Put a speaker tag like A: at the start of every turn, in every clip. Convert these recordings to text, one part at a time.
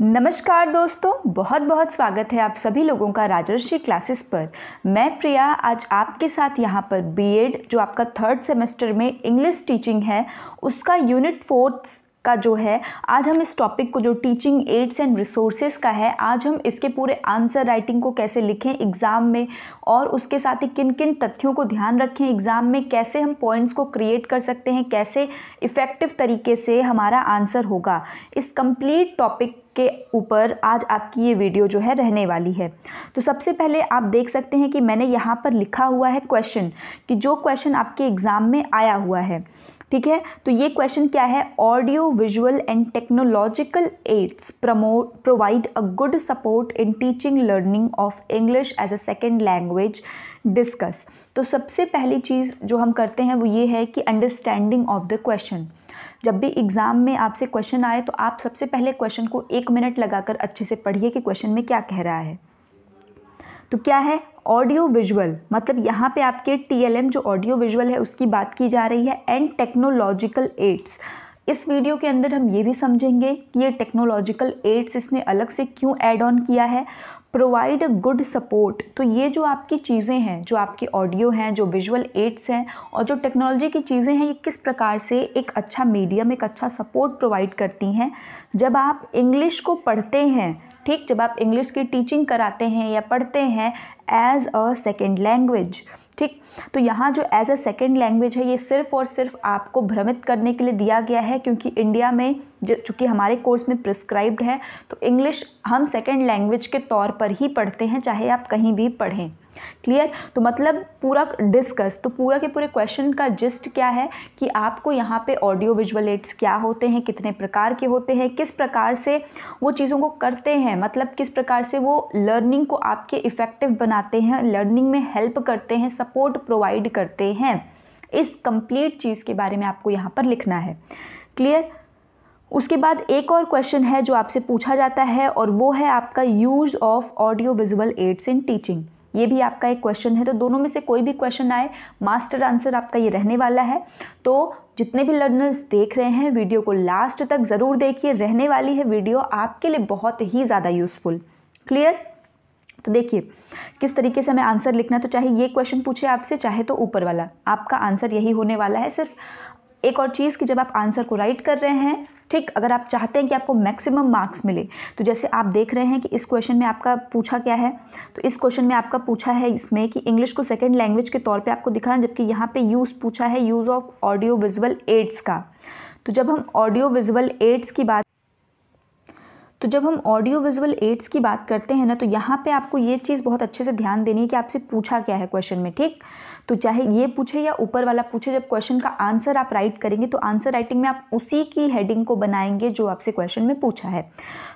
A: नमस्कार दोस्तों बहुत बहुत स्वागत है आप सभी लोगों का राजर्षि क्लासेस पर मैं प्रिया आज आपके साथ यहाँ पर बीएड जो आपका थर्ड सेमेस्टर में इंग्लिश टीचिंग है उसका यूनिट फोर्थ का जो है आज हम इस टॉपिक को जो टीचिंग एड्स एंड रिसोर्सेज का है आज हम इसके पूरे आंसर राइटिंग को कैसे लिखें एग्ज़ाम में और उसके साथ ही किन किन तथ्यों को ध्यान रखें एग्ज़ाम में कैसे हम पॉइंट्स को क्रिएट कर सकते हैं कैसे इफ़ेक्टिव तरीके से हमारा आंसर होगा इस कंप्लीट टॉपिक के ऊपर आज आपकी ये वीडियो जो है रहने वाली है तो सबसे पहले आप देख सकते हैं कि मैंने यहाँ पर लिखा हुआ है क्वेश्चन कि जो क्वेश्चन आपके एग्ज़ाम में आया हुआ है ठीक है तो ये क्वेश्चन क्या है audio visual and technological aids promote provide a good support in teaching learning of English as a second language discuss तो सबसे पहली चीज़ जो हम करते हैं वो ये है कि अंडरस्टैंडिंग ऑफ द क्वेश्चन जब भी एग्ज़ाम में आपसे क्वेश्चन आए तो आप सबसे पहले क्वेश्चन को एक मिनट लगाकर अच्छे से पढ़िए कि क्वेश्चन में क्या कह रहा है तो क्या है ऑडियो विजुअल मतलब यहाँ पे आपके टीएलएम जो ऑडियो विजुअल है उसकी बात की जा रही है एंड टेक्नोलॉजिकल एड्स इस वीडियो के अंदर हम ये भी समझेंगे कि ये टेक्नोलॉजिकल एड्स इसने अलग से क्यों ऐड ऑन किया है प्रोवाइड अ गुड सपोर्ट तो ये जो आपकी चीज़ें हैं जो आपके ऑडियो हैं जो विजुअल एड्स हैं और जो टेक्नोलॉजी की चीज़ें हैं ये किस प्रकार से एक अच्छा मीडियम एक अच्छा सपोर्ट प्रोवाइड करती हैं जब आप इंग्लिश को पढ़ते हैं ठीक जब आप इंग्लिश की टीचिंग कराते हैं या पढ़ते हैं एज अ सेकेंड लैंग्वेज ठीक तो यहाँ जो एज अ सेकेंड लैंग्वेज है ये सिर्फ़ और सिर्फ आपको भ्रमित करने के लिए दिया गया है क्योंकि इंडिया में चूँकि हमारे कोर्स में प्रिस्क्राइब्ड है तो इंग्लिश हम सेकेंड लैंग्वेज के तौर पर ही पढ़ते हैं चाहे आप कहीं भी पढ़ें क्लियर तो मतलब पूरा डिस्कस तो पूरा के पूरे क्वेश्चन का जिस्ट क्या है कि आपको यहाँ पे ऑडियो विजुअल एड्स क्या होते हैं कितने प्रकार के होते हैं किस प्रकार से वो चीज़ों को करते हैं मतलब किस प्रकार से वो लर्निंग को आपके इफ़ेक्टिव बनाते हैं लर्निंग में हेल्प करते हैं सपोर्ट प्रोवाइड करते हैं इस कंप्लीट चीज़ के बारे में आपको यहाँ पर लिखना है क्लियर उसके बाद एक और क्वेश्चन है जो आपसे पूछा जाता है और वो है आपका use of audio visual aids in teaching ये भी आपका एक क्वेश्चन है तो दोनों में से कोई भी क्वेश्चन आए मास्टर आंसर आपका ये रहने वाला है तो जितने भी लर्नर्स देख रहे हैं वीडियो को लास्ट तक ज़रूर देखिए रहने वाली है वीडियो आपके लिए बहुत ही ज़्यादा यूज़फुल क्लियर तो देखिए किस तरीके से हमें आंसर लिखना तो चाहे ये क्वेश्चन पूछे आपसे चाहे तो ऊपर वाला आपका आंसर यही होने वाला है सिर्फ एक और चीज़ कि जब आप आंसर को राइट कर रहे हैं ठीक अगर आप चाहते हैं कि आपको मैक्सिमम मार्क्स मिले तो जैसे आप देख रहे हैं कि इस क्वेश्चन में आपका पूछा क्या है तो इस क्वेश्चन में आपका पूछा है इसमें कि इंग्लिश को सेकेंड लैंग्वेज के तौर पर आपको दिखाना जबकि यहाँ पर यूज़ पूछा है use of audio visual aids का तो जब हम ऑडियो विजुअल एड्स की बात तो जब हम ऑडियो विजुअल एड्स की बात करते हैं ना तो यहाँ पे आपको ये चीज़ बहुत अच्छे से ध्यान देनी है कि आपसे पूछा क्या है क्वेश्चन में ठीक तो चाहे ये पूछे या ऊपर वाला पूछे जब क्वेश्चन का आंसर आप राइट करेंगे तो आंसर राइटिंग में आप उसी की हेडिंग को बनाएंगे जो आपसे क्वेश्चन में पूछा है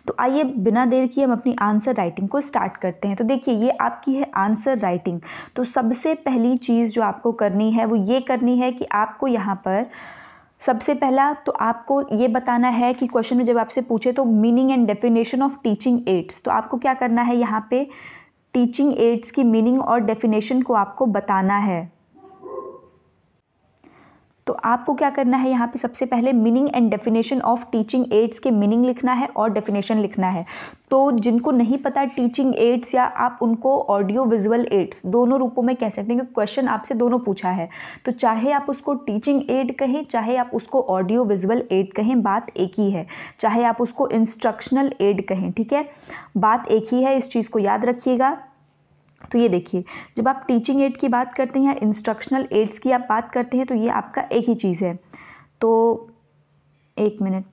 A: तो आइए बिना देर किए हम अपनी आंसर राइटिंग को स्टार्ट करते हैं तो देखिए ये आपकी है आंसर राइटिंग तो सबसे पहली चीज़ जो आपको करनी है वो ये करनी है कि आपको यहाँ पर सबसे पहला तो आपको ये बताना है कि क्वेश्चन में जब आपसे पूछे तो meaning and definition of teaching aids तो आपको क्या करना है यहाँ पे टीचिंग एड्स की मीनिंग और डेफिनेशन को आपको बताना है तो आपको क्या करना है यहाँ पे सबसे पहले meaning and definition of teaching aids के मीनिंग लिखना है और डेफिनेशन लिखना है तो जिनको नहीं पता टीचिंग एड्स या आप उनको ऑडियो विजुअल एड्स दोनों रूपों में कह सकते हैं क्योंकि क्वेश्चन आपसे दोनों पूछा है तो चाहे आप उसको टीचिंग एड कहें चाहे आप उसको ऑडियो विजुअल एड कहें बात एक ही है चाहे आप उसको इंस्ट्रक्शनल एड कहें ठीक है बात एक ही है इस चीज़ को याद रखिएगा तो ये देखिए जब आप टीचिंग एड की बात करते हैं या इंस्ट्रक्शनल एड्स की आप बात करते हैं तो ये आपका एक ही चीज़ है तो एक मिनट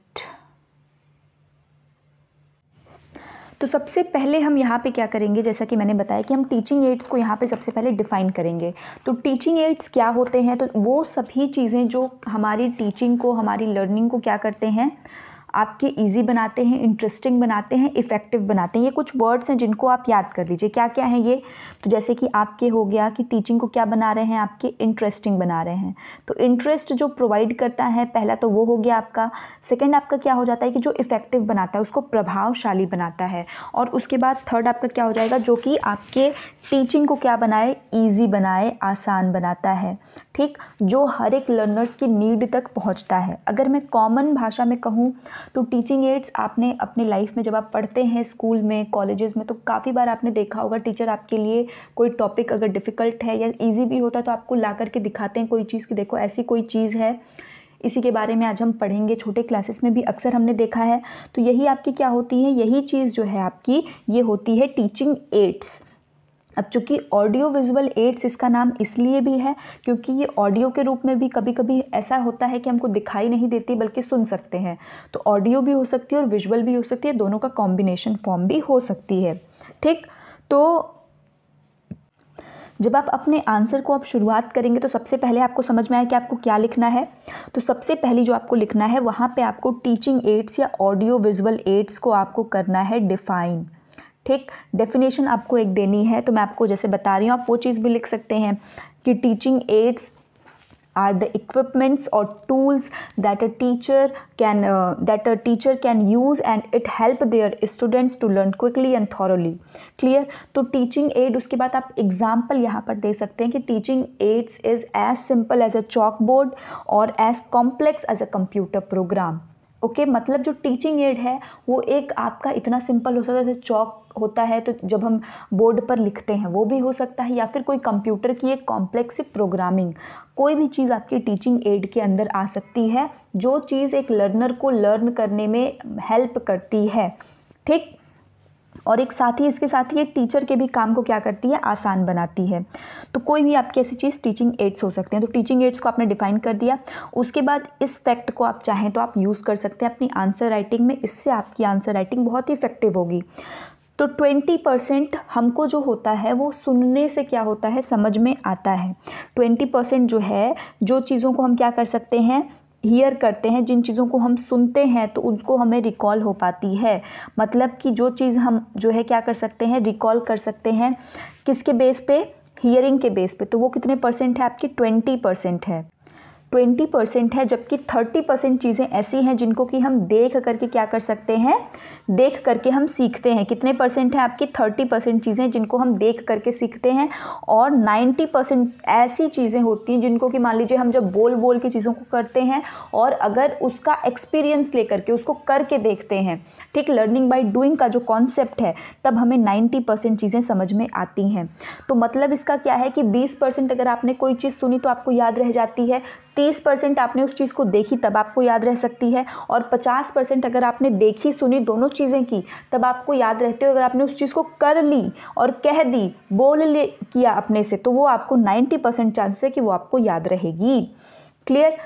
A: तो सबसे पहले हम यहाँ पे क्या करेंगे जैसा कि मैंने बताया कि हम टीचिंग एड्स को यहाँ पे सबसे पहले डिफ़ाइन करेंगे तो टीचिंग एड्स क्या होते हैं तो वो सभी चीज़ें जो हमारी टीचिंग को हमारी लर्निंग को क्या करते हैं आपके इजी बनाते हैं इंटरेस्टिंग बनाते हैं इफ़ेक्टिव बनाते हैं ये कुछ वर्ड्स हैं जिनको आप याद कर लीजिए क्या क्या है ये तो जैसे कि आपके हो गया कि टीचिंग को क्या बना रहे हैं आपके इंटरेस्टिंग बना रहे हैं तो इंटरेस्ट जो प्रोवाइड करता है पहला तो वो हो गया आपका सेकेंड आपका क्या हो जाता है कि जो इफ़ेक्टिव बनाता है उसको प्रभावशाली बनाता है और उसके बाद थर्ड आपका क्या हो जाएगा जो कि आपके टीचिंग को क्या बनाए ईजी बनाए आसान बनाता है ठीक जो हर एक लर्नर्स की नीड तक पहुँचता है अगर मैं कॉमन भाषा में कहूँ तो टीचिंग एड्स आपने अपने लाइफ में जब आप पढ़ते हैं स्कूल में कॉलेजेस में तो काफ़ी बार आपने देखा होगा टीचर आपके लिए कोई टॉपिक अगर डिफ़िकल्ट है या ईजी भी होता तो आपको ला करके दिखाते हैं कोई चीज़ की देखो ऐसी कोई चीज़ है इसी के बारे में आज हम पढ़ेंगे छोटे क्लासेस में भी अक्सर हमने देखा है तो यही आपकी क्या होती है यही चीज़ जो है आपकी ये होती है टीचिंग एड्स अब चूँकि ऑडियो विजुअल एड्स इसका नाम इसलिए भी है क्योंकि ये ऑडियो के रूप में भी कभी कभी ऐसा होता है कि हमको दिखाई नहीं देती बल्कि सुन सकते हैं तो ऑडियो भी हो सकती है और विजुअल भी हो सकती है दोनों का कॉम्बिनेशन फॉर्म भी हो सकती है ठीक तो जब आप अपने आंसर को आप शुरुआत करेंगे तो सबसे पहले आपको समझ में आया कि आपको क्या लिखना है तो सबसे पहले जो आपको लिखना है वहाँ पे आपको टीचिंग एड्स या ऑडियो विजुअल एड्स को आपको करना है डिफ़ाइन ठीक डेफिनेशन आपको एक देनी है तो मैं आपको जैसे बता रही हूँ आप वो चीज़ भी लिख सकते हैं कि teaching aids are the equipments और tools that a teacher can that a teacher can use and it help their students to learn quickly and thoroughly clear तो टीचिंग एड उसके बाद आप एग्जाम्पल यहाँ पर दे सकते हैं कि teaching aids is as simple as a chalk board और as complex as a computer program okay okay, मतलब जो टीचिंग एड है वो एक आपका इतना सिंपल हो सकता है जैसे चौक होता है तो जब हम बोर्ड पर लिखते हैं वो भी हो सकता है या फिर कोई कंप्यूटर की एक कॉम्प्लेक्स प्रोग्रामिंग कोई भी चीज़ आपकी टीचिंग एड के अंदर आ सकती है जो चीज़ एक लर्नर को लर्न करने में हेल्प करती है ठीक और एक साथ ही इसके साथ ही ये टीचर के भी काम को क्या करती है आसान बनाती है तो कोई भी आपकी ऐसी चीज़ टीचिंग एड्स हो सकते हैं तो टीचिंग एड्स को आपने डिफाइन कर दिया उसके बाद इस फैक्ट को आप चाहें तो आप यूज़ कर सकते हैं अपनी आंसर राइटिंग में इससे आपकी आंसर राइटिंग बहुत ही इफेक्टिव होगी तो ट्वेंटी परसेंट हमको जो होता है वो सुनने से क्या होता है समझ में आता है ट्वेंटी परसेंट जो है जो चीज़ों को हम क्या कर सकते हैं हियर करते हैं जिन चीज़ों को हम सुनते हैं तो उनको हमें रिकॉल हो पाती है मतलब कि जो चीज़ हम जो है क्या कर सकते हैं रिकॉल कर सकते हैं किसके बेस पे हियरिंग के बेस पे तो वो कितने परसेंट है आपकी ट्वेंटी परसेंट है ट्वेंटी परसेंट है जबकि थर्टी परसेंट चीज़ें ऐसी हैं जिनको कि हम देख करके क्या कर सकते हैं देख करके हम सीखते हैं कितने परसेंट हैं आपकी थर्टी परसेंट चीज़ें जिनको हम देख करके सीखते हैं और नाइन्टी परसेंट ऐसी चीज़ें होती हैं जिनको कि मान लीजिए हम जब बोल बोल के चीज़ों को करते हैं और अगर उसका एक्सपीरियंस ले करके उसको करके देखते हैं ठीक लर्निंग बाई डूइंग का जो कॉन्सेप्ट है तब हमें नाइन्टी परसेंट चीज़ें समझ में आती हैं तो मतलब इसका क्या है कि बीस परसेंट अगर आपने कोई चीज़ सुनी तो आपको याद रह जाती है तीस परसेंट आपने उस चीज़ को देखी तब आपको याद रह सकती है और पचास परसेंट अगर आपने देखी सुनी दोनों चीज़ें की तब आपको याद रहती हो अगर आपने उस चीज़ को कर ली और कह दी बोल ले किया अपने से तो वो आपको नाइन्टी परसेंट चांस है कि वो आपको याद रहेगी क्लियर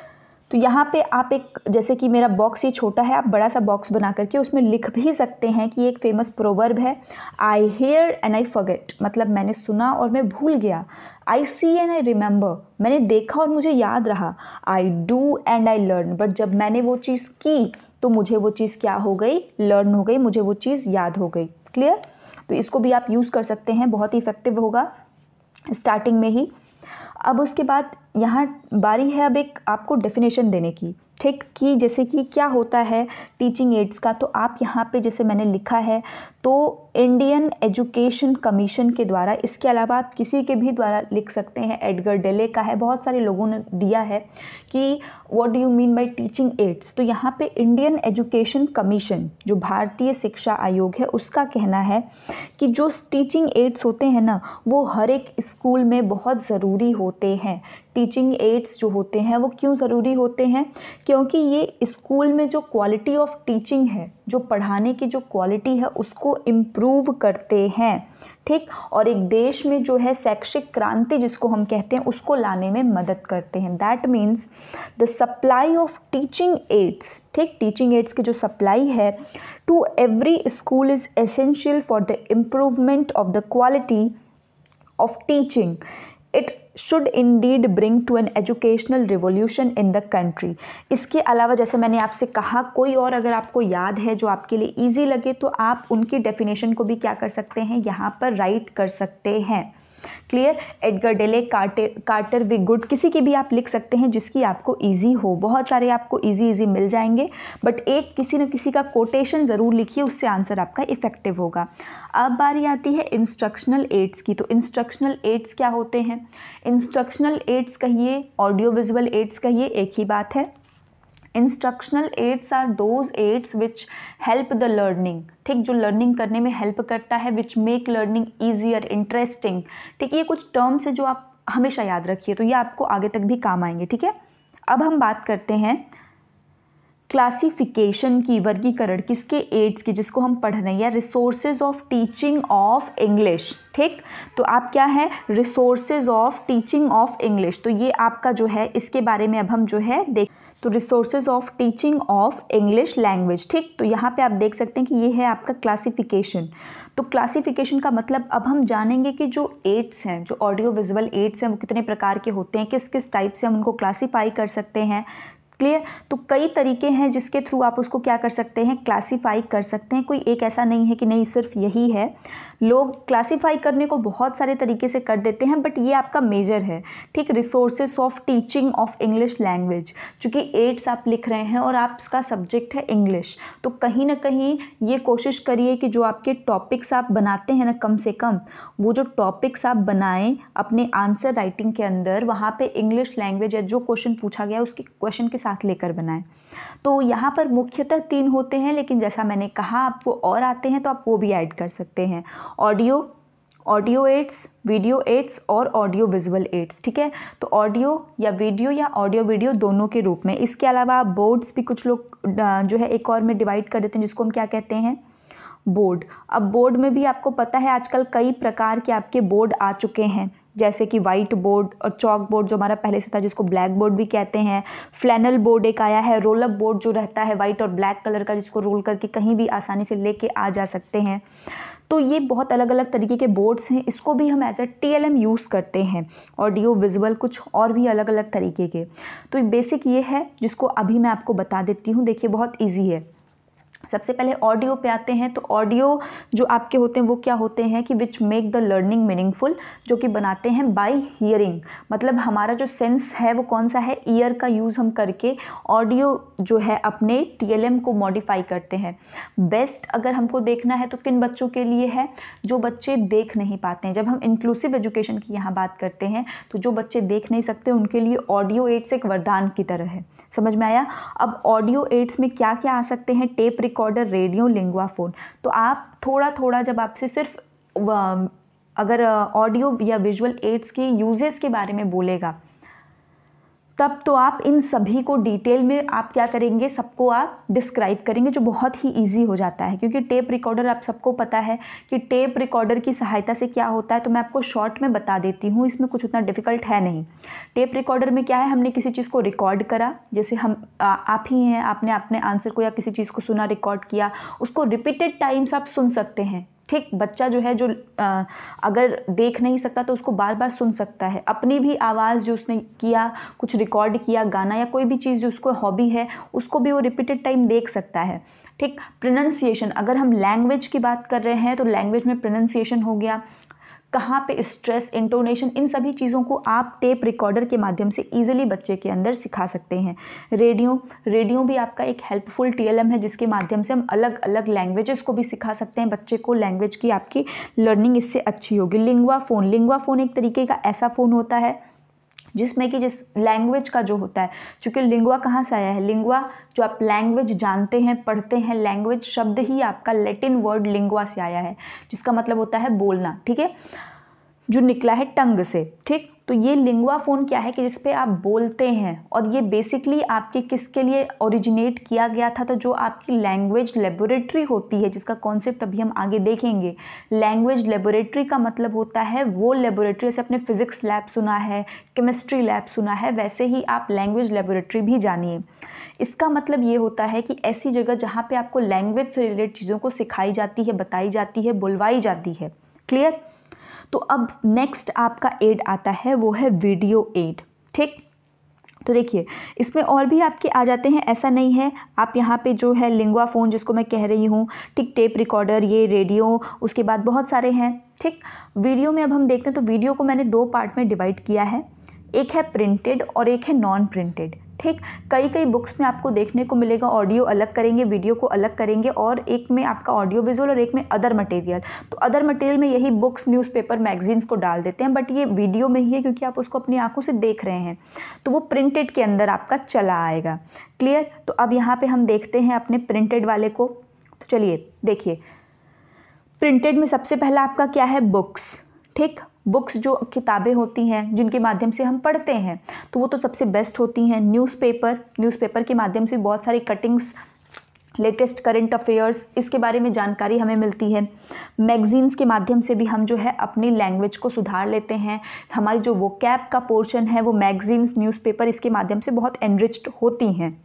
A: तो यहाँ पे आप एक जैसे कि मेरा बॉक्स ये छोटा है आप बड़ा सा बॉक्स बना करके उसमें लिख भी सकते हैं कि एक फेमस प्रोवर्ब है I hear and I forget मतलब मैंने सुना और मैं भूल गया आई सी एंड आई रिमेंबर मैंने देखा और मुझे याद रहा I do and I learn but जब मैंने वो चीज़ की तो मुझे वो चीज़ क्या हो गई लर्न हो गई मुझे वो चीज़ याद हो गई क्लियर तो इसको भी आप यूज़ कर सकते हैं बहुत ही इफ़ेक्टिव होगा स्टार्टिंग में ही अब उसके बाद यहाँ बारी है अब एक आपको डेफिनेशन देने की ठीक कि जैसे कि क्या होता है टीचिंग एड्स का तो आप यहाँ पे जैसे मैंने लिखा है तो इंडियन एजुकेशन कमीशन के द्वारा इसके अलावा आप किसी के भी द्वारा लिख सकते हैं एडगर डेले का है बहुत सारे लोगों ने दिया है कि what do you mean by teaching aids तो यहाँ पे इंडियन एजुकेशन कमीशन जो भारतीय शिक्षा आयोग है उसका कहना है कि जो टीचिंग एड्स होते हैं ना वो हर एक स्कूल में बहुत ज़रूरी होते हैं टीचिंग एड्स जो होते हैं वो क्यों ज़रूरी होते हैं क्योंकि ये स्कूल में जो क्वालिटी ऑफ टीचिंग है जो पढ़ाने की जो क्वालिटी है उसको इम्प्रूव करते हैं ठीक और एक देश में जो है शैक्षिक क्रांति जिसको हम कहते हैं उसको लाने में मदद करते हैं that means the supply of teaching aids ठीक टीचिंग एड्स की जो सप्लाई है to every school is essential for the improvement of the quality of teaching it should deed bring to an educational revolution in the country इसके अलावा जैसे मैंने आपसे कहा कोई और अगर आपको याद है जो आपके लिए ईजी लगे तो आप उनकी डेफिनेशन को भी क्या कर सकते हैं यहाँ पर राइट कर सकते हैं क्लियर एडगर डेले कार्टर कार्टर वे गुड किसी की भी आप लिख सकते हैं जिसकी आपको ईजी हो बहुत सारे आपको ईजी ईजी मिल जाएंगे बट एक किसी न किसी का कोटेशन ज़रूर लिखिए उससे आंसर आपका इफेक्टिव होगा अब बारी आती है इंस्ट्रक्शनल एड्स की तो इंस्ट्रक्शनल एड्स क्या होते हैं इंस्ट्रक्शनल एड्स कहिए ऑडियो विजुअल एड्स कहिए एक ही बात है instructional aids are those aids which help the learning ठीक जो लर्निंग करने में हेल्प करता है which make learning easier interesting ठीक ये कुछ टर्म्स है जो आप हमेशा याद रखिए तो ये आपको आगे तक भी काम आएंगे ठीक है अब हम बात करते हैं क्लासिफिकेशन की वर्गीकरण किसके एड्स की जिसको हम पढ़ रहे हैं या resources of teaching of English ठीक तो आप क्या है resources of teaching of English तो ये आपका जो है इसके बारे में अब हम जो है देख तो resources of teaching of English language ठीक तो यहाँ पे आप देख सकते हैं कि ये है आपका क्लासिफिकेशन तो क्लासिफिकेशन का मतलब अब हम जानेंगे कि जो एड्स हैं जो ऑडियो विजुअल एड्स हैं वो कितने प्रकार के होते हैं किस किस टाइप से हम उनको क्लासीफाई कर सकते हैं क्लियर तो कई तरीके हैं जिसके थ्रू आप उसको क्या कर सकते हैं क्लासीफाई कर सकते हैं कोई एक ऐसा नहीं है कि नहीं सिर्फ यही है लोग क्लासीफाई करने को बहुत सारे तरीके से कर देते हैं बट ये आपका मेजर है ठीक resources of teaching of English language चूँकि एट्स आप लिख रहे हैं और आपका सब्जेक्ट है इंग्लिश तो कहीं ना कहीं ये कोशिश करिए कि जो आपके टॉपिक्स आप बनाते हैं ना कम से कम वो जो टॉपिक्स आप बनाएं अपने आंसर राइटिंग के अंदर वहाँ पे इंग्लिश लैंग्वेज या जो क्वेश्चन पूछा गया उसके क्वेश्चन के साथ लेकर बनाएं तो यहाँ पर मुख्यतः तीन होते हैं लेकिन जैसा मैंने कहा आपको और आते हैं तो आप वो भी ऐड कर सकते हैं audio audio aids video aids और ऑडियो विजुअल एड्स ठीक है तो ऑडियो या वीडियो या ऑडियो वीडियो दोनों के रूप में इसके अलावा बोर्ड्स भी कुछ लोग जो है एक और में डिवाइड कर देते हैं जिसको हम क्या कहते हैं बोर्ड अब बोर्ड में भी आपको पता है आजकल कई प्रकार के आपके बोर्ड आ चुके हैं जैसे कि वाइट बोर्ड और चॉक बोर्ड जो हमारा पहले से था जिसको ब्लैक बोर्ड भी कहते हैं फ्लैनल बोर्ड एक आया है रोलअप बोर्ड जो रहता है वाइट और ब्लैक कलर का जिसको रोल करके कहीं भी आसानी से लेके आ जा सकते हैं तो ये बहुत अलग अलग तरीके के बोर्ड्स हैं इसको भी हम एज ए टी यूज़ करते हैं ऑडियो विजुअल कुछ और भी अलग अलग तरीके के तो बेसिक ये है जिसको अभी मैं आपको बता देती हूँ देखिए बहुत ईजी है सबसे पहले ऑडियो पे आते हैं तो ऑडियो जो आपके होते हैं वो क्या होते हैं कि which make the learning meaningful जो कि बनाते हैं बाय हियरिंग मतलब हमारा जो सेंस है वो कौन सा है ईयर का यूज़ हम करके ऑडियो जो है अपने टीएलएम को मॉडिफाई करते हैं बेस्ट अगर हमको देखना है तो किन बच्चों के लिए है जो बच्चे देख नहीं पाते हैं जब हम इंक्लूसिव एजुकेशन की यहाँ बात करते हैं तो जो बच्चे देख नहीं सकते उनके लिए ऑडियो एड्स एक वरदान की तरह है समझ में आया अब ऑडियो एड्स में क्या क्या आ सकते हैं tape recorder radio linguaphone तो आप थोड़ा थोड़ा जब आपसे सिर्फ अगर ऑडियो या विजुअल एड्स के यूजेस के बारे में बोलेगा तब तो आप इन सभी को डिटेल में आप क्या करेंगे सबको आप डिस्क्राइब करेंगे जो बहुत ही ईजी हो जाता है क्योंकि टेप रिकॉर्डर आप सबको पता है कि टेप रिकॉर्डर की सहायता से क्या होता है तो मैं आपको शॉर्ट में बता देती हूँ इसमें कुछ उतना डिफिकल्ट है नहीं टेप रिकॉर्डर में क्या है हमने किसी चीज़ को रिकॉर्ड करा जैसे हम आ, आप ही हैं आपने अपने आंसर को या किसी चीज़ को सुना रिकॉर्ड किया उसको रिपीटेड टाइम्स आप सुन सकते हैं ठीक बच्चा जो है जो आ, अगर देख नहीं सकता तो उसको बार बार सुन सकता है अपनी भी आवाज़ जो उसने किया कुछ रिकॉर्ड किया गाना या कोई भी चीज़ जो उसको हॉबी है उसको भी वो रिपीटेड टाइम देख सकता है ठीक प्रोनंसिएशन अगर हम लैंग्वेज की बात कर रहे हैं तो लैंग्वेज में प्रोनंसिएशन हो गया कहाँ पे स्ट्रेस इंटोनेशन इन सभी चीज़ों को आप टेप रिकॉर्डर के माध्यम से ईजिली बच्चे के अंदर सिखा सकते हैं रेडियो रेडियो भी आपका एक हेल्पफुल टीएलएम है जिसके माध्यम से हम अलग अलग लैंग्वेजेस को भी सिखा सकते हैं बच्चे को लैंग्वेज की आपकी लर्निंग इससे अच्छी होगी लिंगवा फ़ोन लिंगवा फ़ोन एक तरीके का ऐसा फ़ोन होता है जिसमें कि जिस लैंग्वेज का जो होता है क्योंकि लिंगुआ कहाँ से आया है लिंगुआ जो आप लैंग्वेज जानते हैं पढ़ते हैं लैंग्वेज शब्द ही आपका लेटिन वर्ड लिंगुआ से आया है जिसका मतलब होता है बोलना ठीक है जो निकला है टंग से ठीक तो ये लिंगवा फ़ोन क्या है कि जिस आप बोलते हैं और ये बेसिकली आपके किसके लिए ओरिजिनेट किया गया था तो जो आपकी लैंग्वेज लेबोरेटरी होती है जिसका कॉन्सेप्ट अभी हम आगे देखेंगे लैंग्वेज लेबोरेटरी का मतलब होता है वो लेबोरेटरी जैसे अपने फिज़िक्स लैब सुना है केमिस्ट्री लैब सुना है वैसे ही आप लैंग्वेज लेबोरेटरी भी जानिए इसका मतलब ये होता है कि ऐसी जगह जहाँ पर आपको लैंग्वेज से रिलेटेड चीज़ों को सिखाई जाती है बताई जाती है बुलवाई जाती है क्लियर तो अब नेक्स्ट आपका एड आता है वो है वीडियो एड ठीक तो देखिए इसमें और भी आपके आ जाते हैं ऐसा नहीं है आप यहाँ पे जो है लिंगवा फ़ोन जिसको मैं कह रही हूँ ठीक टेप रिकॉर्डर ये रेडियो उसके बाद बहुत सारे हैं ठीक वीडियो में अब हम देखते हैं तो वीडियो को मैंने दो पार्ट में डिवाइड किया है एक है प्रिंटेड और एक है नॉन प्रिंटेड ठीक कई कई बुक्स में आपको देखने को मिलेगा ऑडियो अलग करेंगे वीडियो को अलग करेंगे और एक में आपका ऑडियो विजुअल और एक में अदर मटेरियल तो अदर मटेरियल में यही बुक्स न्यूज़पेपर मैगजीन्स को डाल देते हैं बट ये वीडियो में ही है क्योंकि आप उसको अपनी आंखों से देख रहे हैं तो वो प्रिंटेड के अंदर आपका चला आएगा क्लियर तो अब यहाँ पर हम देखते हैं अपने प्रिंटेड वाले को तो चलिए देखिए प्रिंटेड में सबसे पहला आपका क्या है बुक्स ठीक बुक्स जो किताबें होती हैं जिनके माध्यम से हम पढ़ते हैं तो वो तो सबसे बेस्ट होती हैं न्यूज़पेपर न्यूज़पेपर के माध्यम से बहुत सारी कटिंग्स लेटेस्ट करंट अफेयर्स इसके बारे में जानकारी हमें मिलती है मैगज़ीन्स के माध्यम से भी हम जो है अपनी लैंग्वेज को सुधार लेते हैं हमारी जो वो कैप का पोर्शन है वो मैगज़ीन्स न्यूज़पेपर इसके माध्यम से बहुत एनरिच्ड होती हैं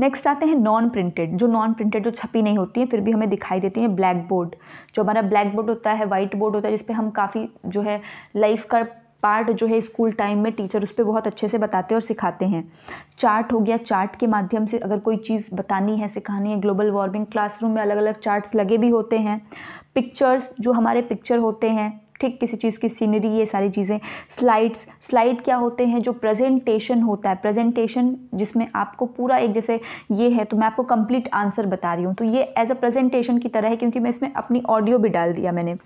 A: नेक्स्ट आते हैं नॉन प्रिंटेड जो नॉन प्रिंटेड जो छपी नहीं होती है फिर भी हमें दिखाई देती है ब्लैक बोर्ड जो हमारा ब्लैक बोर्ड होता है वाइट बोर्ड होता है जिसपे हम काफ़ी जो है लाइफ का पार्ट जो है स्कूल टाइम में टीचर उस पर बहुत अच्छे से बताते और सिखाते हैं चार्ट हो गया चार्ट के माध्यम से अगर कोई चीज़ बतानी है सिखानी है ग्लोबल वार्मिंग क्लासरूम में अलग अलग चार्ट्स लगे भी होते हैं पिक्चर्स जो हमारे पिक्चर होते हैं ठीक किसी चीज़ की सीनरी ये सारी चीज़ें स्लाइड्स स्लाइड क्या होते हैं जो प्रेजेंटेशन होता है प्रेजेंटेशन जिसमें आपको पूरा एक जैसे ये है तो मैं आपको कंप्लीट आंसर बता रही हूँ तो ये एज अ प्रेजेंटेशन की तरह है क्योंकि मैं इसमें अपनी ऑडियो भी डाल दिया मैंने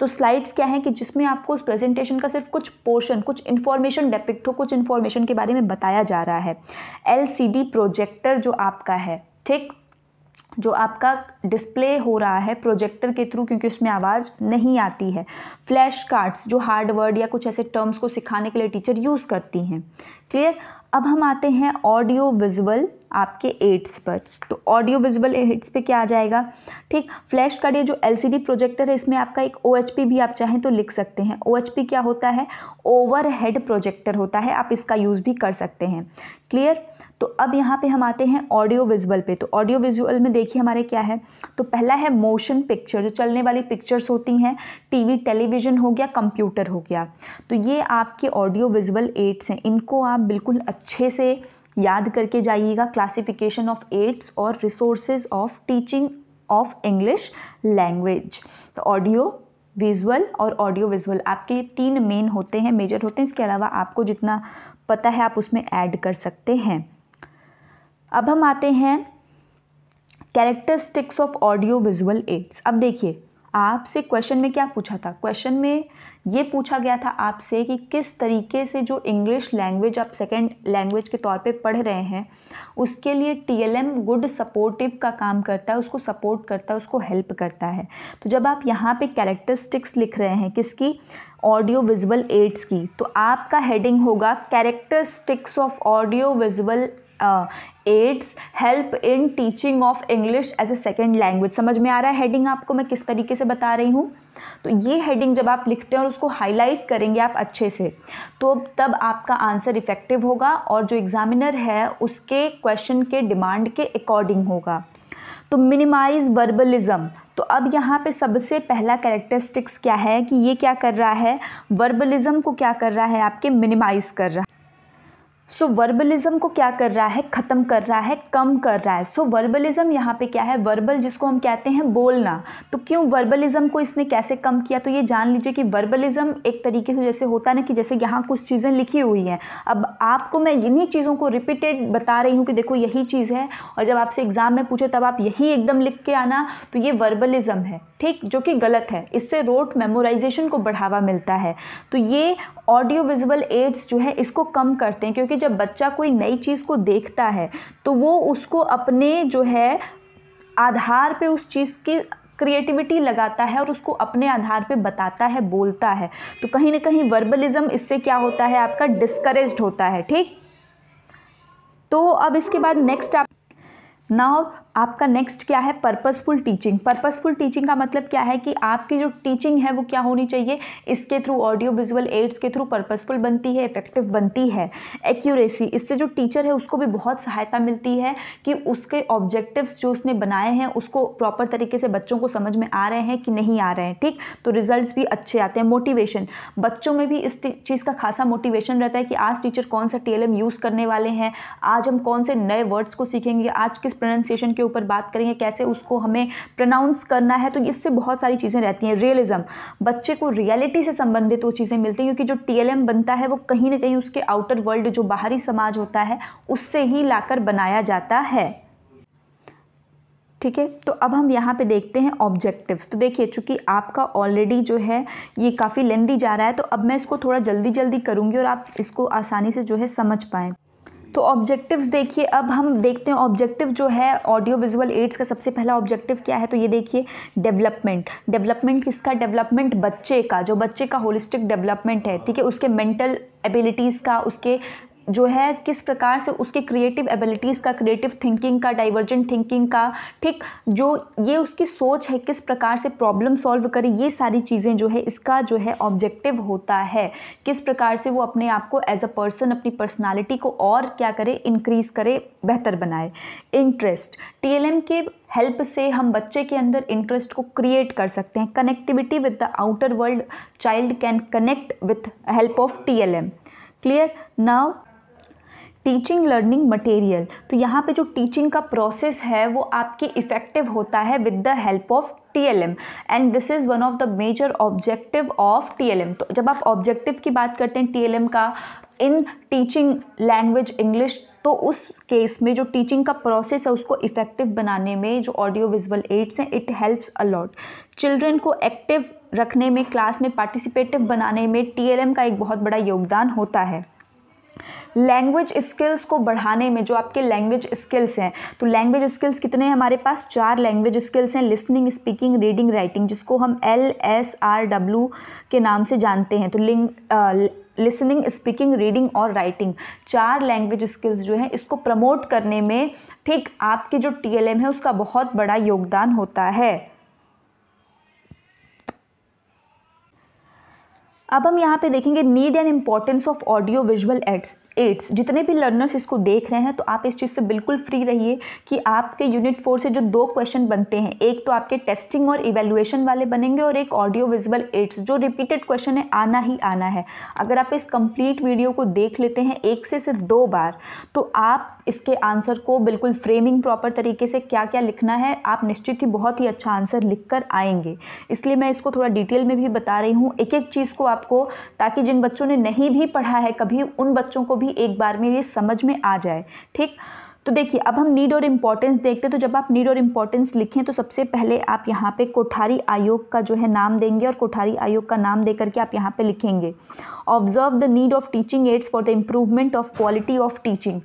A: तो स्लाइड्स क्या है कि जिसमें आपको उस प्रेजेंटेशन का सिर्फ कुछ पोर्शन कुछ इन्फॉर्मेशन डेपिक्ट हो कुछ इन्फॉर्मेशन के बारे में बताया जा रहा है एल प्रोजेक्टर जो आपका है ठीक जो आपका डिस्प्ले हो रहा है प्रोजेक्टर के थ्रू क्योंकि उसमें आवाज़ नहीं आती है फ्लैश कार्ड्स जो हार्ड वर्ड या कुछ ऐसे टर्म्स को सिखाने के लिए टीचर यूज़ करती हैं क्लियर अब हम आते हैं ऑडियो विजुअल आपके एड्स पर तो ऑडियो विजुअल एड्स पे क्या आ जाएगा ठीक फ्लैश कार्ड ये जो एलसीडी प्रोजेक्टर है इसमें आपका एक ओ भी आप चाहें तो लिख सकते हैं ओ क्या होता है ओवर हेड प्रोजेक्टर होता है आप इसका यूज़ भी कर सकते हैं क्लियर तो अब यहाँ पे हम आते हैं ऑडियो विजुअल पे तो ऑडियो विजुअल में देखिए हमारे क्या है तो पहला है मोशन पिक्चर जो चलने वाली पिक्चर्स होती हैं टीवी टेलीविज़न हो गया कंप्यूटर हो गया तो ये आपके ऑडियो विजुअल एड्स हैं इनको आप बिल्कुल अच्छे से याद करके जाइएगा क्लासिफिकेशन ऑफ एड्स और resources of teaching of English language तो ऑडियो विजुअल और ऑडियो विजुअल आपके तीन मेन होते हैं मेजर होते हैं इसके अलावा आपको जितना पता है आप उसमें ऐड कर सकते हैं अब हम आते हैं characteristics of audio visual aids अब देखिए आपसे क्वेश्चन में क्या पूछा था क्वेश्चन में ये पूछा गया था आपसे कि किस तरीके से जो इंग्लिश लैंग्वेज आप सेकेंड लैंग्वेज के तौर पे पढ़ रहे हैं उसके लिए टीएलएम गुड सपोर्टिव का काम करता है उसको सपोर्ट करता है उसको हेल्प करता है तो जब आप यहाँ पे कैरेक्टरिस्टिक्स लिख रहे हैं किसकी ऑडियो विजुअल एड्स की तो आपका हेडिंग होगा characteristics of audio visual aids help in teaching of English as a second language समझ में आ रहा है हेडिंग आपको मैं किस तरीके से बता रही हूँ तो ये हेडिंग जब आप लिखते हैं और उसको हाईलाइट करेंगे आप अच्छे से तो तब आपका आंसर इफ़ेक्टिव होगा और जो एग्ज़ामिनर है उसके क्वेश्चन के डिमांड के अकॉर्डिंग होगा तो मिनिमाइज वर्बलिज्म तो अब यहाँ पे सबसे पहला कैरेक्टरिस्टिक्स क्या है कि ये क्या कर रहा है वर्बलिज्म को क्या कर रहा है आपके मिनिमाइज़ कर रहा है सो वर्बलिज्म को क्या कर रहा है ख़त्म कर रहा है कम कर रहा है सो so, वर्बलिज़म यहाँ पे क्या है वर्बल जिसको हम कहते हैं बोलना तो क्यों वर्बलिज्म को इसने कैसे कम किया तो ये जान लीजिए कि वर्बलिज्म एक तरीके से जैसे होता है ना कि जैसे यहाँ कुछ चीज़ें लिखी हुई हैं अब आपको मैं इन्हीं चीज़ों को रिपीटेड बता रही हूँ कि देखो यही चीज़ है और जब आपसे एग्ज़ाम में पूछे तब आप यही एकदम लिख के आना तो ये वर्बलिज़म है ठीक जो कि गलत है इससे रोट मेमोराइजेशन को बढ़ावा मिलता है तो ये ऑडियो विजुअल एड्स जो है इसको कम करते हैं क्योंकि जब बच्चा कोई नई चीज़ को देखता है तो वो उसको अपने जो है आधार पे उस चीज़ की क्रिएटिविटी लगाता है और उसको अपने आधार पे बताता है बोलता है तो कहीं ना कहीं वर्बलिज़म इससे क्या होता है आपका डिस्करेज होता है ठीक तो अब इसके बाद नेक्स्ट आप नाउ आपका नेक्स्ट क्या है पर्पसफुल टीचिंग पर्पसफुल टीचिंग का मतलब क्या है कि आपकी जो टीचिंग है वो क्या होनी चाहिए इसके थ्रू ऑडियो विजुअल एड्स के थ्रू पर्पसफुल बनती है इफेक्टिव बनती है एक्यूरेसी इससे जो टीचर है उसको भी बहुत सहायता मिलती है कि उसके ऑब्जेक्टिव्स जो उसने बनाए हैं उसको प्रॉपर तरीके से बच्चों को समझ में आ रहे हैं कि नहीं आ रहे हैं ठीक तो रिजल्ट भी अच्छे आते हैं मोटिवेशन बच्चों में भी इस चीज़ का खासा मोटिवेशन रहता है कि आज टीचर कौन सा टी यूज़ करने वाले हैं आज हम कौन से नए वर्ड्स को सीखेंगे आज किस प्रोनाउंसिएशन के ऊपर बात करेंगे कैसे उसको हमें प्रनाउंस करना है तो इससे बहुत सारी चीज़ें रहती हैं रियलिज़म बच्चे को रियलिटी से संबंधित वो चीज़ें मिलती हैं क्योंकि जो टी बनता है वो कहीं ना कहीं उसके आउटर वर्ल्ड जो बाहरी समाज होता है उससे ही लाकर बनाया जाता है ठीक है तो अब हम यहाँ पे देखते हैं ऑब्जेक्टिव्स तो देखिए चूंकि आपका ऑलरेडी जो है ये काफ़ी लेंदी जा रहा है तो अब मैं इसको थोड़ा जल्दी जल्दी करूँगी और आप इसको आसानी से जो है समझ पाएँ तो ऑब्जेक्टिव्स देखिए अब हम देखते हैं ऑब्जेक्टिव जो है ऑडियो विजुअल एड्स का सबसे पहला ऑब्जेक्टिव क्या है तो ये देखिए डेवलपमेंट डेवलपमेंट किसका डेवलपमेंट बच्चे का जो बच्चे का होलिस्टिक डेवलपमेंट है ठीक है उसके मेंटल एबिलिटीज़ का उसके जो है किस प्रकार से उसके क्रिएटिव एबिलिटीज़ का क्रिएटिव थिंकिंग का डाइवर्जेंट थिंकिंग का ठीक जो ये उसकी सोच है किस प्रकार से प्रॉब्लम सॉल्व करे ये सारी चीज़ें जो है इसका जो है ऑब्जेक्टिव होता है किस प्रकार से वो अपने आप को एज अ पर्सन अपनी पर्सनालिटी को और क्या करे इंक्रीज़ करे बेहतर बनाए इंटरेस्ट टी के हेल्प से हम बच्चे के अंदर इंटरेस्ट को क्रिएट कर सकते हैं connectivity with the outer world child can connect with help of T clear now teaching learning material तो यहाँ पे जो टीचिंग का प्रोसेस है वो आपकी इफ़ेक्टिव होता है with the help of T L M and this is one of the major objective of T L M तो जब आप ऑब्जेक्टिव की बात करते हैं टी एल एम का इन टीचिंग लैंग्वेज इंग्लिश तो उस केस में जो टीचिंग का प्रोसेस है उसको इफ़ेक्टिव बनाने में जो ऑडियो विजुअल एड्स हैं इट हेल्प्स अलॉट चिल्ड्रेन को एक्टिव रखने में क्लास में पार्टिसिपेटिव बनाने में टी एल एम का एक बहुत बड़ा योगदान होता है लैंग्वेज स्किल्स को बढ़ाने में जो आपके लैंग्वेज स्किल्स हैं तो लैंग्वेज स्किल्स कितने हैं हमारे पास चार लैंग्वेज स्किल्स हैं लिसनिंग स्पीकिंग रीडिंग राइटिंग जिसको हम एल एस आर डब्ल्यू के नाम से जानते हैं तो लिंग लिसनिंग स्पीकिंग रीडिंग और राइटिंग चार लैंग्वेज स्किल्स जो हैं इसको प्रमोट करने में ठीक आपके जो टी है उसका बहुत बड़ा योगदान होता है अब हम यहाँ पे देखेंगे need and importance of audio visual aids एट्स जितने भी लर्नर्स इसको देख रहे हैं तो आप इस चीज़ से बिल्कुल फ्री रहिए कि आपके यूनिट फोर से जो दो क्वेश्चन बनते हैं एक तो आपके टेस्टिंग और इवेलुएशन वाले बनेंगे और एक ऑडियो विजुअल एड्स जो रिपीटेड क्वेश्चन है आना ही आना है अगर आप इस कंप्लीट वीडियो को देख लेते हैं एक से सिर्फ दो बार तो आप इसके आंसर को बिल्कुल फ्रेमिंग प्रॉपर तरीके से क्या क्या लिखना है आप निश्चित ही बहुत ही अच्छा आंसर लिख कर आएंगे इसलिए मैं इसको थोड़ा डिटेल में भी बता रही हूँ एक एक चीज़ को आपको ताकि जिन बच्चों ने नहीं भी पढ़ा है कभी उन बच्चों को भी भी एक बार में ये समझ में आ जाए ठीक तो देखिए अब हम नीड और इम्पॉर्टेंस देखते हैं तो जब आप नीड और इम्पॉर्टेंस लिखें तो सबसे पहले आप यहाँ पे कोठारी आयोग का जो है नाम देंगे और कोठारी आयोग का नाम देकर के आप यहाँ पे लिखेंगे observe the need of teaching aids for the improvement of quality of teaching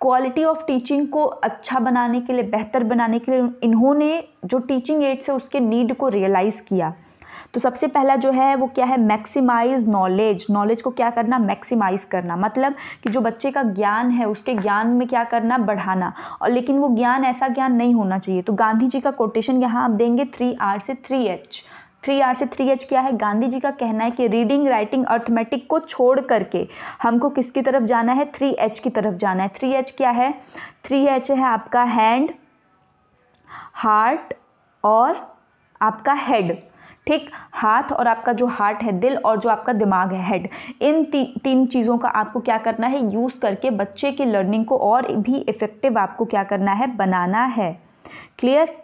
A: quality of teaching को अच्छा बनाने के लिए बेहतर बनाने के लिए इन्होंने जो टीचिंग एड्स है उसके नीड को रियलाइज़ किया तो सबसे पहला जो है वो क्या है मैक्सिमाइज नॉलेज नॉलेज को क्या करना मैक्सिमाइज करना मतलब कि जो बच्चे का ज्ञान है उसके ज्ञान में क्या करना बढ़ाना और लेकिन वो ज्ञान ऐसा ज्ञान नहीं होना चाहिए तो गांधी जी का कोटेशन यहाँ आप देंगे थ्री आर से थ्री एच थ्री आर से थ्री एच क्या है गांधी जी का कहना है कि रीडिंग राइटिंग अर्थमेटिक को छोड़ करके हमको किसकी तरफ जाना है थ्री एच की तरफ जाना है थ्री एच क्या है थ्री एच है आपका हैंड हार्ट और आपका हेड ठीक हाथ और आपका जो हार्ट है दिल और जो आपका दिमाग है हेड इन ती, तीन चीज़ों का आपको क्या करना है यूज़ करके बच्चे की लर्निंग को और भी इफ़ेक्टिव आपको क्या करना है बनाना है क्लियर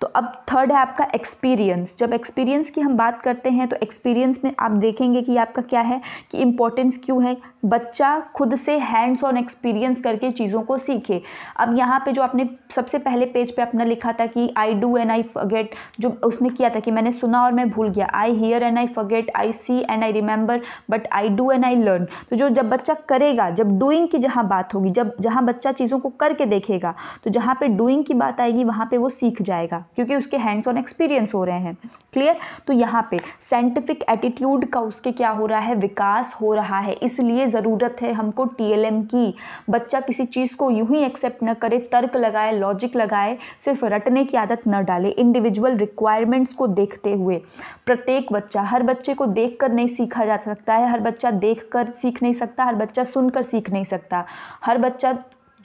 A: तो अब थर्ड है आपका एक्सपीरियंस जब एक्सपीरियंस की हम बात करते हैं तो एक्सपीरियंस में आप देखेंगे कि आपका क्या है कि इम्पोर्टेंस क्यों है बच्चा खुद से हैंड्स ऑन एक्सपीरियंस करके चीज़ों को सीखे अब यहाँ पे जो आपने सबसे पहले पेज पे अपना लिखा था कि I do and I forget जो उसने किया था कि मैंने सुना और मैं भूल गया I hear and I forget I see and I remember but I do and I learn तो जो जब बच्चा करेगा जब डूइंग की जहाँ बात होगी जब जहाँ बच्चा चीज़ों को करके देखेगा तो जहाँ पर डूइंग की बात आएगी वहाँ पर वो सीख जाएगा जाएगा क्योंकि उसके हैंड्स ऑन एक्सपीरियंस हो रहे हैं क्लियर तो यहाँ पे साइंटिफिक एटीट्यूड का उसके क्या हो रहा है विकास हो रहा है इसलिए ज़रूरत है हमको टीएलएम की बच्चा किसी चीज़ को यूं ही एक्सेप्ट न करे तर्क लगाए लॉजिक लगाए सिर्फ रटने की आदत न डाले इंडिविजुअल रिक्वायरमेंट्स को देखते हुए प्रत्येक बच्चा हर बच्चे को देख कर नहीं सीखा जा सकता है हर बच्चा देख कर सीख नहीं सकता हर बच्चा सुनकर सीख नहीं सकता हर बच्चा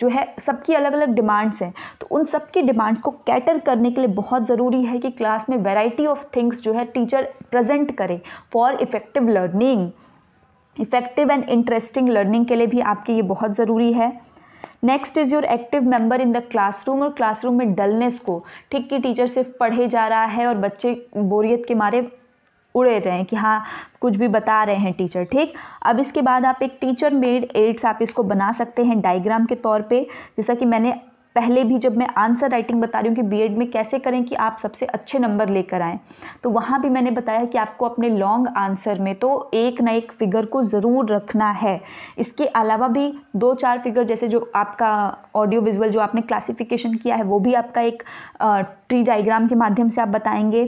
A: जो है सबकी अलग अलग डिमांड्स हैं तो उन सबकी डिमांड्स को कैटर करने के लिए बहुत ज़रूरी है कि क्लास में वैरायटी ऑफ थिंग्स जो है टीचर प्रेजेंट करे for effective learning effective and interesting learning के लिए भी आपके ये बहुत ज़रूरी है next is your active member in the classroom और क्लासरूम में डलनेस को ठीक कि टीचर सिर्फ पढ़े जा रहा है और बच्चे बोरियत के मारे उड़े रहे हैं कि हाँ कुछ भी बता रहे हैं टीचर ठीक अब इसके बाद आप एक टीचर मेड एड्स आप इसको बना सकते हैं डायग्राम के तौर पे जैसा कि मैंने पहले भी जब मैं आंसर राइटिंग बता रही हूँ कि बीएड में कैसे करें कि आप सबसे अच्छे नंबर लेकर आएँ तो वहाँ भी मैंने बताया कि आपको अपने लॉन्ग आंसर में तो एक ना एक फिगर को ज़रूर रखना है इसके अलावा भी दो चार फिगर जैसे जो आपका ऑडियो विजुअल जो आपने क्लासिफिकेशन किया है वो भी आपका एक ट्री डाइग्राम के माध्यम से आप बताएँगे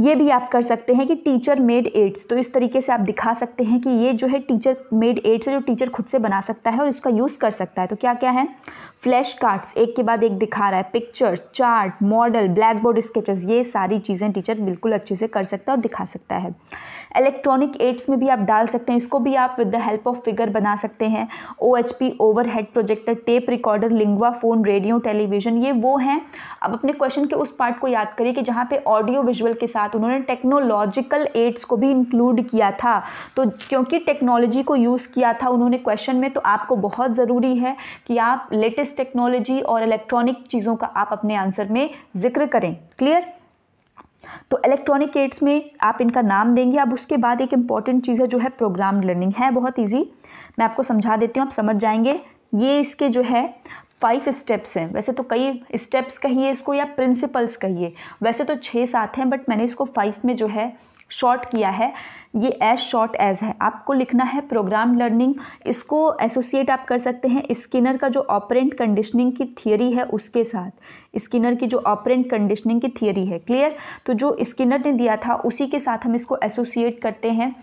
A: ये भी आप कर सकते हैं कि टीचर मेड एड्स तो इस तरीके से आप दिखा सकते हैं कि ये जो है टीचर मेड एड्स है जो टीचर खुद से बना सकता है और इसका यूज़ कर सकता है तो क्या क्या है फ्लैश कार्ड्स एक के बाद एक दिखा रहा है picture chart model black board sketches ये सारी चीज़ें टीचर बिल्कुल अच्छे से कर सकता है और दिखा सकता है इलेक्ट्रॉनिक एड्स में भी आप डाल सकते हैं इसको भी आप with the help of figure बना सकते हैं O H P over head projector tape recorder linguaphone radio television ये वो हैं अब अपने क्वेश्चन के उस पार्ट को याद करिए कि जहाँ पे ऑडियो विजुअल के साथ उन्होंने टेक्नोलॉजिकल एड्स को भी इंक्लूड किया था तो क्योंकि टेक्नोलॉजी को यूज़ किया था उन्होंने क्वेश्चन में तो आपको बहुत ज़रूरी है कि आप लेटेस्ट टेक्नोलॉजी और इलेक्ट्रॉनिक चीज़ों का आप अपने आंसर में जिक्र करें क्लियर तो इलेक्ट्रॉनिक एड्स में आप इनका नाम देंगे अब उसके बाद एक इम्पॉर्टेंट चीज़ है जो है प्रोग्राम लर्निंग है बहुत ईजी मैं आपको समझा देती हूँ आप समझ जाएंगे ये इसके जो है फाइव स्टेप्स हैं वैसे तो कई स्टेप्स कहिए इसको या प्रिंसिपल्स कहिए वैसे तो छः सात हैं बट मैंने इसको फाइव में जो है शॉर्ट किया है ये एज शॉर्ट एज है आपको लिखना है प्रोग्राम लर्निंग इसको एसोसिएट आप कर सकते हैं स्किनर का जो ऑपरेंट कंडीशनिंग की थियोरी है उसके साथ स्किनर की जो ऑपरेंट कंडीशनिंग की थियोरी है क्लियर तो जो स्किनर ने दिया था उसी के साथ हम इसको एसोसिएट करते हैं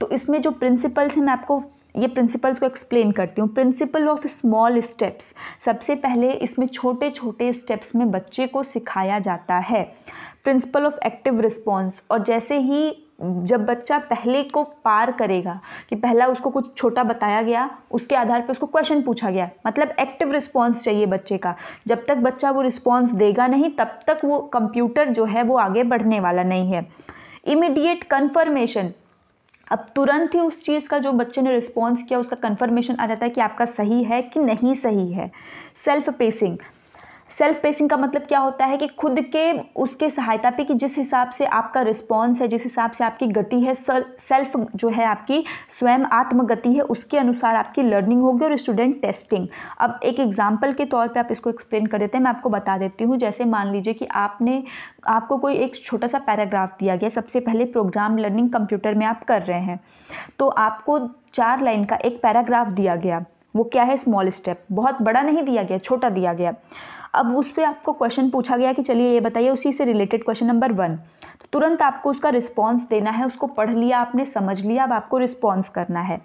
A: तो इसमें जो प्रिंसिपल्स हैं मैं आपको ये प्रिंसिपल्स को एक्सप्लेन करती हूँ प्रिंसिपल ऑफ स्मॉल स्टेप्स सबसे पहले इसमें छोटे छोटे स्टेप्स में बच्चे को सिखाया जाता है प्रिंसिपल ऑफ एक्टिव रिस्पॉन्स और जैसे ही जब बच्चा पहले को पार करेगा कि पहला उसको कुछ छोटा बताया गया उसके आधार पर उसको क्वेश्चन पूछा गया मतलब एक्टिव रिस्पॉन्स चाहिए बच्चे का जब तक बच्चा वो रिस्पॉन्स देगा नहीं तब तक वो कंप्यूटर जो है वो आगे बढ़ने वाला नहीं है इमीडिएट कन्फर्मेशन अब तुरंत ही उस चीज़ का जो बच्चे ने रिस्पॉन्स किया उसका कन्फर्मेशन आ जाता है कि आपका सही है कि नहीं सही है सेल्फ पेसिंग सेल्फ पेसिंग का मतलब क्या होता है कि खुद के उसके सहायता पे कि जिस हिसाब से आपका रिस्पॉन्स है जिस हिसाब से आपकी गति है सेल्फ जो है आपकी स्वयं आत्मगति है उसके अनुसार आपकी लर्निंग होगी और स्टूडेंट टेस्टिंग अब एक एग्जाम्पल के तौर पर आप इसको एक्सप्लेन कर देते हैं मैं आपको बता देती हूँ जैसे मान लीजिए कि आपने आपको कोई एक छोटा सा पैराग्राफ दिया गया सबसे पहले प्रोग्राम लर्निंग कंप्यूटर में आप कर रहे हैं तो आपको चार लाइन का एक पैराग्राफ दिया गया वो क्या है स्मॉल स्टेप बहुत बड़ा नहीं दिया गया छोटा दिया गया अब उस पर आपको क्वेश्चन पूछा गया कि चलिए ये बताइए उसी से रिलेटेड क्वेश्चन नंबर वन तो तुरंत आपको उसका रिस्पॉन्स देना है उसको पढ़ लिया आपने समझ लिया अब आपको रिस्पॉन्स करना है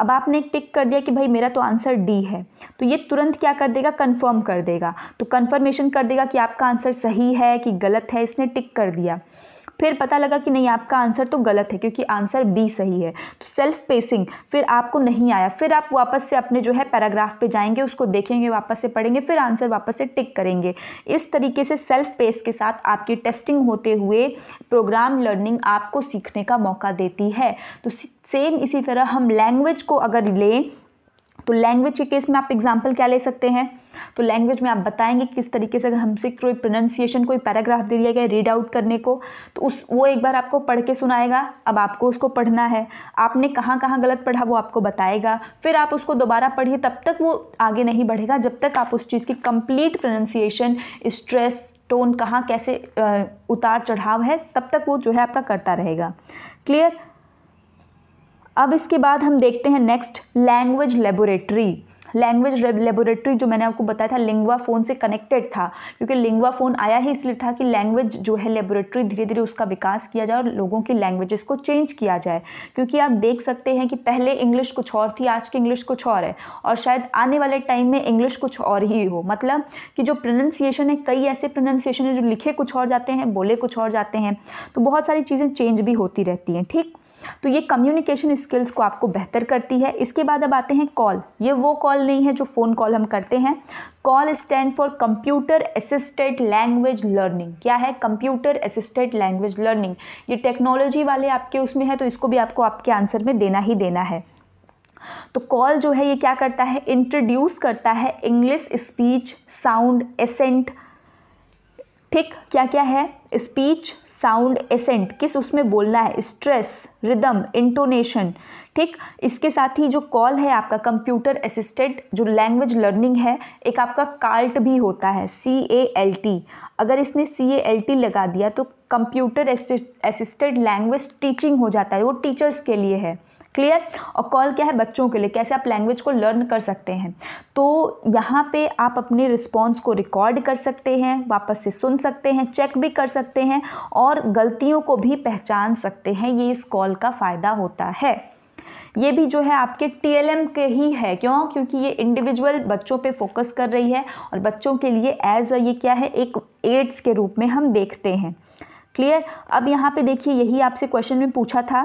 A: अब आपने टिक कर दिया कि भाई मेरा तो आंसर डी है तो ये तुरंत क्या कर देगा कन्फर्म कर देगा तो कन्फर्मेशन कर देगा कि आपका आंसर सही है कि गलत है इसने टिक कर दिया फिर पता लगा कि नहीं आपका आंसर तो गलत है क्योंकि आंसर बी सही है तो सेल्फ पेसिंग फिर आपको नहीं आया फिर आप वापस से अपने जो है पैराग्राफ पे जाएंगे उसको देखेंगे वापस से पढ़ेंगे फिर आंसर वापस से टिक करेंगे इस तरीके से सेल्फ पेस के साथ आपकी टेस्टिंग होते हुए प्रोग्राम लर्निंग आपको सीखने का मौका देती है तो सेम इसी तरह हम लैंग्वेज को अगर लें तो लैंग्वेज के केस में आप एग्जाम्पल क्या ले सकते हैं तो लैंग्वेज में आप बताएंगे किस तरीके से अगर हमसे कोई प्रोनाउंसिएशन कोई पैराग्राफ दे दिया गया रीड आउट करने को तो उस वो एक बार आपको पढ़ के सुनाएगा अब आपको उसको पढ़ना है आपने कहाँ कहाँ गलत पढ़ा वो आपको बताएगा फिर आप उसको दोबारा पढ़िए तब तक वो आगे नहीं बढ़ेगा जब तक आप उस चीज़ की कंप्लीट प्रोनाउंसिएशन स्ट्रेस टोन कहाँ कैसे उतार चढ़ाव है तब तक वो जो है आपका करता रहेगा क्लियर अब इसके बाद हम देखते हैं next language laboratory language laboratory जो मैंने आपको बताया था लिंगवा फ़ोन से कनेक्टेड था क्योंकि लिंगवा फ़ोन आया ही इसलिए था कि लैंग्वेज जो है लेबोरेटरी धीरे धीरे उसका विकास किया जाए और लोगों की लैंग्वेजेस को चेंज किया जाए क्योंकि आप देख सकते हैं कि पहले इंग्लिश कुछ और थी आज की इंग्लिश कुछ और है और शायद आने वाले टाइम में इंग्लिश कुछ और ही हो मतलब कि जो प्रोनंसिएशन है कई ऐसे प्रोनंसिएशन है जो लिखे कुछ और जाते हैं बोले कुछ और जाते हैं तो बहुत सारी चीज़ें चेंज भी होती रहती हैं ठीक तो ये कम्युनिकेशन स्किल्स को आपको बेहतर करती है इसके बाद अब आते हैं कॉल ये वो कॉल नहीं है जो फ़ोन कॉल हम करते हैं CALL stand for computer assisted language learning क्या है कंप्यूटर असिस्टेड लैंग्वेज लर्निंग ये टेक्नोलॉजी वाले आपके उसमें है तो इसको भी आपको आपके आंसर में देना ही देना है तो कॉल जो है ये क्या करता है इंट्रोड्यूस करता है इंग्लिश स्पीच साउंड एसेंट ठीक क्या क्या है स्पीच साउंड एसेंट किस उसमें बोलना है स्ट्रेस रिदम इंटोनेशन ठीक इसके साथ ही जो कॉल है आपका कंप्यूटर असिस्टेड जो लैंग्वेज लर्निंग है एक आपका कार्ट भी होता है सी ए एल टी अगर इसने सी ए एल टी लगा दिया तो कंप्यूटर असिस्टेड लैंग्वेज टीचिंग हो जाता है वो टीचर्स के लिए है क्लियर और कॉल क्या है बच्चों के लिए कैसे आप लैंग्वेज को लर्न कर सकते हैं तो यहाँ पे आप अपने रिस्पॉन्स को रिकॉर्ड कर सकते हैं वापस से सुन सकते हैं चेक भी कर सकते हैं और गलतियों को भी पहचान सकते हैं ये इस कॉल का फ़ायदा होता है ये भी जो है आपके टीएलएम के ही है क्यों क्योंकि ये इंडिविजुअल बच्चों पे फोकस कर रही है और बच्चों के लिए एज ये क्या है एक एड्स के रूप में हम देखते हैं क्लियर अब यहाँ पे देखिए यही आपसे क्वेश्चन में पूछा था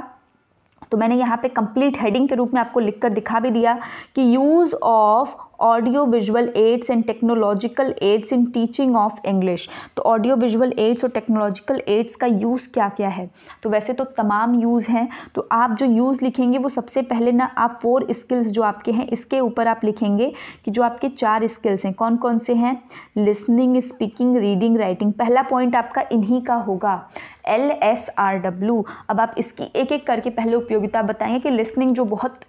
A: तो मैंने यहाँ पे कंप्लीट हेडिंग के रूप में आपको लिखकर दिखा भी दिया कि use of audio visual aids and technological aids in teaching of English तो ऑडियो विजुअल एड्स और टेक्नोलॉजिकल एड्स का यूज़ क्या क्या है तो वैसे तो तमाम यूज़ हैं तो आप जो यूज़ लिखेंगे वो सबसे पहले ना आप फोर स्किल्स जो आपके हैं इसके ऊपर आप लिखेंगे कि जो आपके चार स्किल्स हैं कौन कौन से हैं लिसनिंग स्पीकिंग रीडिंग राइटिंग पहला पॉइंट आपका इन्हीं का होगा एल एस आर डब्ल्यू अब आप इसकी एक एक करके पहले उपयोगिता बताएंगे कि लिसनिंग जो बहुत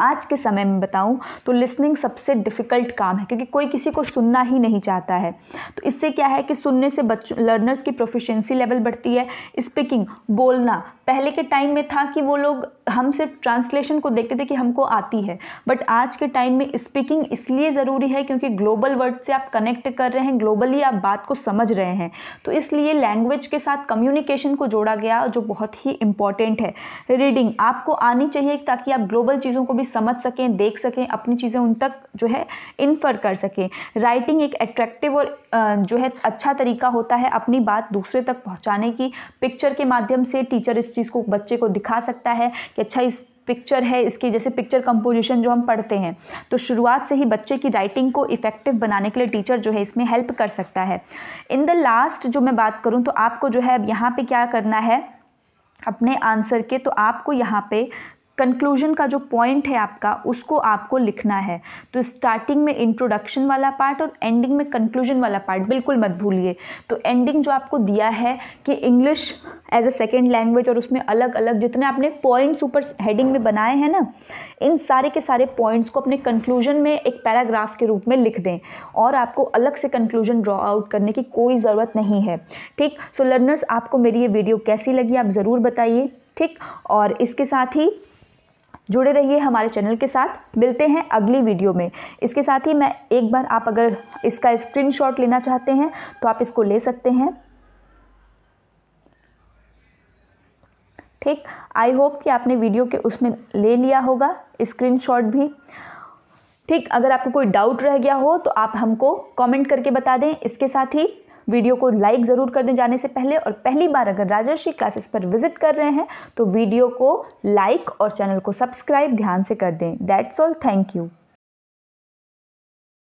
A: आज के समय में बताऊं तो लिसनिंग सबसे डिफ़िकल्ट काम है क्योंकि कोई किसी को सुनना ही नहीं चाहता है तो इससे क्या है कि सुनने से बच्चों लर्नर्स की प्रोफिशेंसी लेवल बढ़ती है स्पीकिंग बोलना पहले के टाइम में था कि वो लोग हम सिर्फ ट्रांसलेशन को देखते थे कि हमको आती है बट आज के टाइम में स्पीकिंग इसलिए ज़रूरी है क्योंकि ग्लोबल वर्ड से आप कनेक्ट कर रहे हैं ग्लोबली आप बात को समझ रहे हैं तो इसलिए लैंग्वेज के साथ कम्युनिकेशन को जोड़ा गया जो बहुत ही इंपॉर्टेंट है रीडिंग आपको आनी चाहिए ताकि आप ग्लोबल चीज़ों को भी समझ सकें देख सकें अपनी चीज़ें उन तक जो है इन्फर कर सकें राइटिंग एक अट्रैक्टिव और जो है अच्छा तरीका होता है अपनी बात दूसरे तक पहुंचाने की पिक्चर के माध्यम से टीचर इस चीज़ को बच्चे को दिखा सकता है कि अच्छा इस पिक्चर है इसकी जैसे पिक्चर कंपोजिशन जो हम पढ़ते हैं तो शुरुआत से ही बच्चे की राइटिंग को इफ़ेक्टिव बनाने के लिए टीचर जो है इसमें हेल्प कर सकता है इन द लास्ट जो मैं बात करूँ तो आपको जो है अब यहाँ पर क्या करना है अपने आंसर के तो आपको यहाँ पे कंक्लूजन का जो पॉइंट है आपका उसको आपको लिखना है तो स्टार्टिंग में इंट्रोडक्शन वाला पार्ट और एंडिंग में कंक्लूजन वाला पार्ट बिल्कुल मत भूलिए तो एंडिंग जो आपको दिया है कि English as a second language और उसमें अलग अलग जितने आपने पॉइंट्स ऊपर हेडिंग में बनाए हैं ना इन सारे के सारे पॉइंट्स को अपने कंक्लूजन में एक पैराग्राफ के रूप में लिख दें और आपको अलग से कंक्लूजन ड्रॉ आउट करने की कोई ज़रूरत नहीं है ठीक सो लर्नर्स आपको मेरी ये वीडियो कैसी लगी आप ज़रूर बताइए ठीक और इसके साथ ही जुड़े रहिए हमारे चैनल के साथ मिलते हैं अगली वीडियो में इसके साथ ही मैं एक बार आप अगर इसका स्क्रीनशॉट लेना चाहते हैं तो आप इसको ले सकते हैं ठीक आई होप कि आपने वीडियो के उसमें ले लिया होगा स्क्रीनशॉट भी ठीक अगर आपको कोई डाउट रह गया हो तो आप हमको कमेंट करके बता दें इसके साथ ही वीडियो को लाइक ज़रूर कर दें जाने से पहले और पहली बार अगर राजर्षि क्लासेस पर विजिट कर रहे हैं तो वीडियो को लाइक और चैनल को सब्सक्राइब ध्यान से कर दें दैट्स ऑल थैंक यू